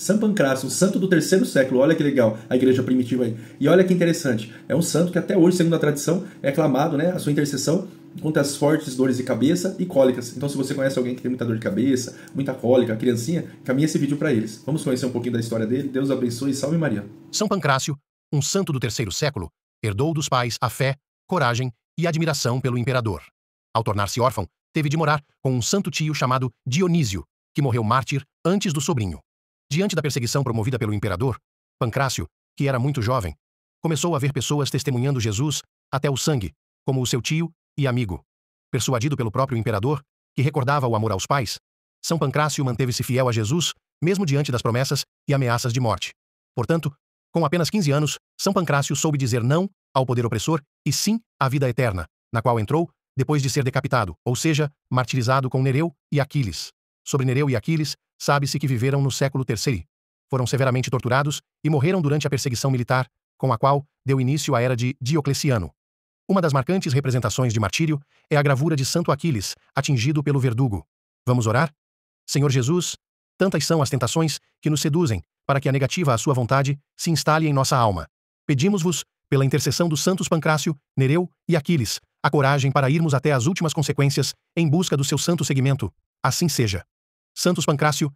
São Pancrácio, um santo do terceiro século. Olha que legal a igreja primitiva aí. E olha que interessante, é um santo que até hoje, segundo a tradição, é clamado, né, a sua intercessão contra as fortes dores de cabeça e cólicas. Então, se você conhece alguém que tem muita dor de cabeça, muita cólica, criancinha, caminha esse vídeo para eles. Vamos conhecer um pouquinho da história dele. Deus abençoe e salve Maria. São Pancrácio, um santo do terceiro século, herdou dos pais a fé, coragem e admiração pelo imperador. Ao tornar-se órfão, teve de morar com um santo tio chamado Dionísio, que morreu mártir antes do sobrinho. Diante da perseguição promovida pelo imperador, Pancrácio, que era muito jovem, começou a ver pessoas testemunhando Jesus até o sangue, como o seu tio e amigo. Persuadido pelo próprio imperador, que recordava o amor aos pais, São Pancrácio manteve-se fiel a Jesus, mesmo diante das promessas e ameaças de morte. Portanto, com apenas 15 anos, São Pancrácio soube dizer não ao poder opressor e sim à vida eterna, na qual entrou depois de ser decapitado, ou seja, martirizado com Nereu e Aquiles. Sobre Nereu e Aquiles, sabe-se que viveram no século III. Foram severamente torturados e morreram durante a perseguição militar, com a qual deu início à era de Diocleciano. Uma das marcantes representações de martírio é a gravura de Santo Aquiles, atingido pelo verdugo. Vamos orar? Senhor Jesus, tantas são as tentações que nos seduzem, para que a negativa à sua vontade se instale em nossa alma. Pedimos-vos, pela intercessão dos santos Pancrácio, Nereu e Aquiles, a coragem para irmos até as últimas consequências em busca do seu santo segmento. Assim seja. Santos Pancrácio,